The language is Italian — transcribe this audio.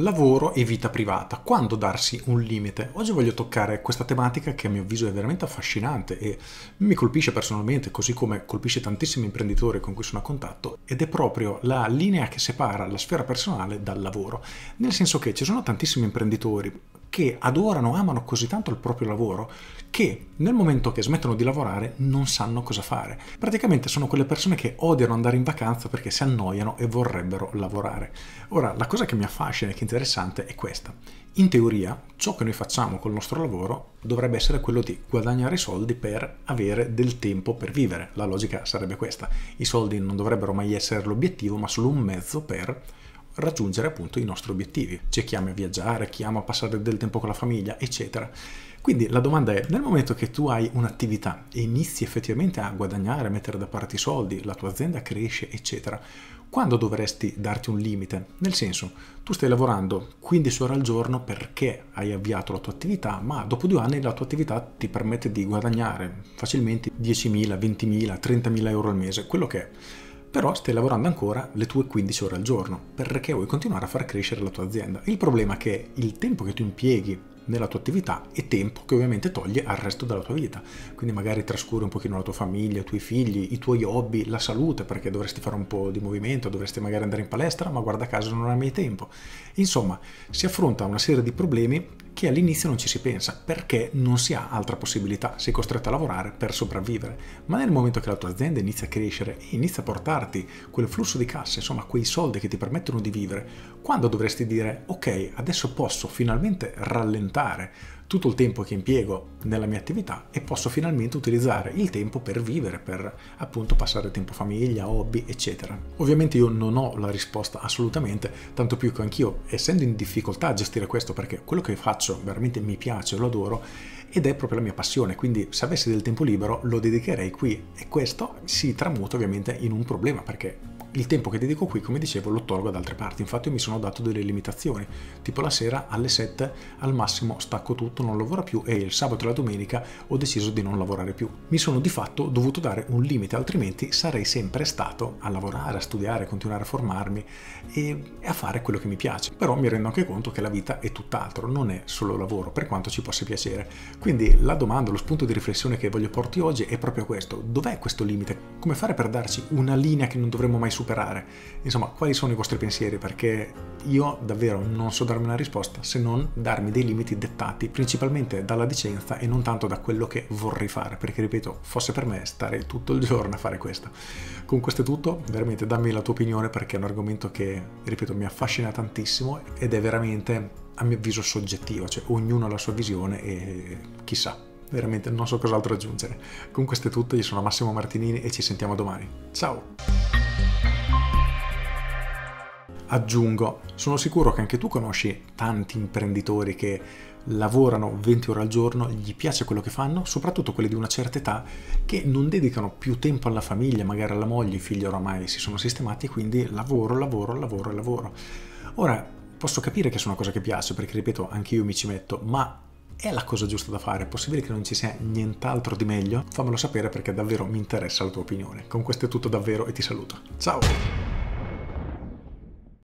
lavoro e vita privata, quando darsi un limite? Oggi voglio toccare questa tematica che a mio avviso è veramente affascinante e mi colpisce personalmente, così come colpisce tantissimi imprenditori con cui sono a contatto, ed è proprio la linea che separa la sfera personale dal lavoro, nel senso che ci sono tantissimi imprenditori che adorano, amano così tanto il proprio lavoro che nel momento che smettono di lavorare non sanno cosa fare. Praticamente sono quelle persone che odiano andare in vacanza perché si annoiano e vorrebbero lavorare. Ora, la cosa che mi affascina e che è interessante è questa. In teoria, ciò che noi facciamo col nostro lavoro dovrebbe essere quello di guadagnare soldi per avere del tempo per vivere. La logica sarebbe questa. I soldi non dovrebbero mai essere l'obiettivo, ma solo un mezzo per raggiungere appunto i nostri obiettivi. C'è chi ama viaggiare, chi ama passare del tempo con la famiglia, eccetera. Quindi la domanda è, nel momento che tu hai un'attività e inizi effettivamente a guadagnare, a mettere da parte i soldi, la tua azienda cresce, eccetera, quando dovresti darti un limite? Nel senso, tu stai lavorando 15 ore al giorno perché hai avviato la tua attività, ma dopo due anni la tua attività ti permette di guadagnare facilmente 10.000, 20.000, 30.000 euro al mese, quello che è però stai lavorando ancora le tue 15 ore al giorno perché vuoi continuare a far crescere la tua azienda. Il problema è che il tempo che tu impieghi nella tua attività è tempo che ovviamente toglie al resto della tua vita, quindi magari trascuri un pochino la tua famiglia, i tuoi figli, i tuoi hobby, la salute perché dovresti fare un po' di movimento, dovresti magari andare in palestra, ma guarda caso non hai mai tempo. Insomma, si affronta una serie di problemi che all'inizio non ci si pensa perché non si ha altra possibilità, sei costretto a lavorare per sopravvivere, ma nel momento che la tua azienda inizia a crescere e inizia a portarti quel flusso di cassa, insomma quei soldi che ti permettono di vivere, quando dovresti dire ok, adesso posso finalmente rallentare, tutto il tempo che impiego nella mia attività e posso finalmente utilizzare il tempo per vivere, per appunto passare tempo famiglia, hobby, eccetera. Ovviamente io non ho la risposta assolutamente, tanto più che anch'io, essendo in difficoltà a gestire questo, perché quello che faccio veramente mi piace, lo adoro, ed è proprio la mia passione, quindi se avessi del tempo libero lo dedicherei qui e questo si tramuta ovviamente in un problema perché il tempo che dedico qui, come dicevo, lo tolgo ad altre parti. Infatti mi sono dato delle limitazioni, tipo la sera alle 7 al massimo stacco tutto, non lavoro più e il sabato e la domenica ho deciso di non lavorare più. Mi sono di fatto dovuto dare un limite, altrimenti sarei sempre stato a lavorare, a studiare, a continuare a formarmi e a fare quello che mi piace. Però mi rendo anche conto che la vita è tutt'altro, non è solo lavoro, per quanto ci possa piacere. Quindi la domanda, lo spunto di riflessione che voglio porti oggi è proprio questo. Dov'è questo limite? Come fare per darci una linea che non dovremmo mai superare? superare. Insomma, quali sono i vostri pensieri? Perché io davvero non so darmi una risposta se non darmi dei limiti dettati principalmente dalla licenza e non tanto da quello che vorrei fare, perché ripeto, fosse per me stare tutto il giorno a fare questo. Con questo è tutto, veramente dammi la tua opinione perché è un argomento che, ripeto, mi affascina tantissimo ed è veramente a mio avviso soggettivo, cioè ognuno ha la sua visione e chissà, veramente non so cos'altro aggiungere. Con questo è tutto, io sono Massimo Martinini e ci sentiamo domani. Ciao! Aggiungo, sono sicuro che anche tu conosci tanti imprenditori che lavorano 20 ore al giorno, gli piace quello che fanno, soprattutto quelli di una certa età che non dedicano più tempo alla famiglia, magari alla moglie, i figli oramai si sono sistemati quindi lavoro, lavoro, lavoro e lavoro. Ora, posso capire che sia una cosa che piace, perché ripeto, anche io mi ci metto, ma è la cosa giusta da fare? È possibile che non ci sia nient'altro di meglio? Fammelo sapere perché davvero mi interessa la tua opinione. Con questo è tutto davvero e ti saluto. Ciao!